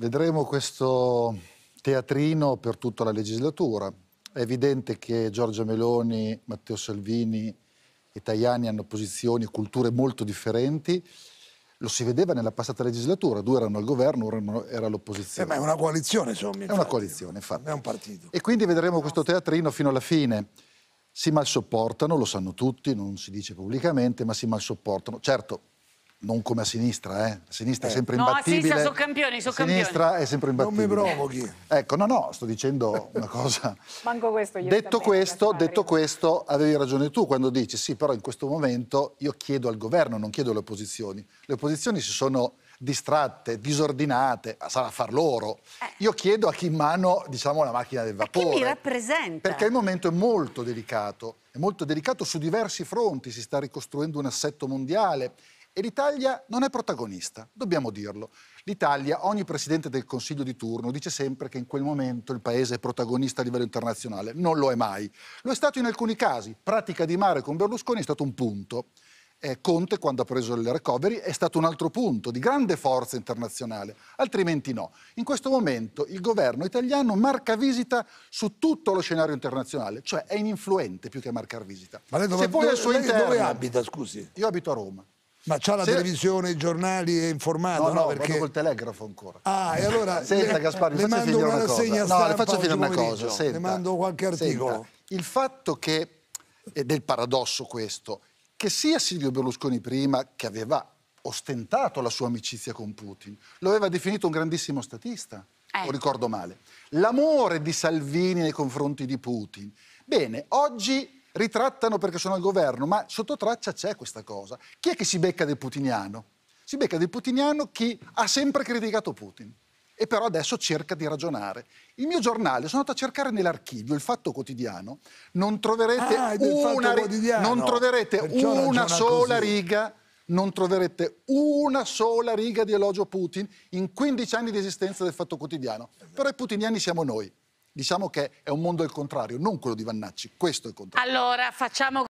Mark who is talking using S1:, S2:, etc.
S1: Vedremo questo teatrino per tutta la legislatura. È evidente che Giorgia Meloni, Matteo Salvini e Tajani hanno posizioni e culture molto differenti. Lo si vedeva nella passata legislatura, due erano al governo, uno era all'opposizione. Eh, ma è una coalizione, insomma. Infatti. È una coalizione, infatti. È un partito. E quindi vedremo no. questo teatrino fino alla fine. Si mal sopportano, lo sanno tutti, non si dice pubblicamente, ma si mal sopportano. Certo, non come a sinistra, eh. A sinistra è eh. sempre no, imbattibile. No, a sinistra sono campioni, sono campioni. sinistra è sempre imbattibile. Non mi provochi. Ecco, no, no, sto dicendo una cosa. Manco questo io. Detto questo, detto questo, avevi ragione tu quando dici sì, però in questo momento io chiedo al governo, non chiedo alle opposizioni. Le opposizioni si sono distratte, disordinate, sarà a far loro. Eh. Io chiedo a chi in mano, diciamo, la macchina del vapore. chi mi rappresenta? Perché il momento è molto delicato, è molto delicato su diversi fronti, si sta ricostruendo un assetto mondiale, e l'Italia non è protagonista, dobbiamo dirlo. L'Italia, ogni presidente del Consiglio di turno dice sempre che in quel momento il paese è protagonista a livello internazionale. Non lo è mai. Lo è stato in alcuni casi. Pratica di mare con Berlusconi è stato un punto. Eh, Conte, quando ha preso il recovery, è stato un altro punto di grande forza internazionale, altrimenti no. In questo momento il governo italiano marca visita su tutto lo scenario internazionale, cioè è ininfluente più che marcare visita. Ma lei dove, Se dove, al suo interno, dove abita, scusi? Io abito a Roma. Ma c'ha la se... televisione, i giornali, è informato? No, no, perché... col telegrafo ancora. Ah, e allora... Senta, le, Gasparri, le faccio finire una, una rassegna stampa No, le faccio finire una pomeriggio. cosa, senta, Le mando qualche articolo. Senta, il fatto che, ed è il paradosso questo, che sia Silvio Berlusconi prima, che aveva ostentato la sua amicizia con Putin, lo aveva definito un grandissimo statista, eh. o ricordo male, l'amore di Salvini nei confronti di Putin. Bene, oggi ritrattano perché sono al governo, ma sotto traccia c'è questa cosa. Chi è che si becca del putiniano? Si becca del putiniano chi ha sempre criticato Putin e però adesso cerca di ragionare. Il mio giornale, sono andato a cercare nell'archivio il Fatto Quotidiano, non troverete ah, una, quotidiano. Non troverete una sola così. riga non troverete una sola riga di elogio a Putin in 15 anni di esistenza del Fatto Quotidiano. Però i putiniani siamo noi. Diciamo che è un mondo al contrario, non quello di Vannacci, questo è il contrario. Allora, facciamo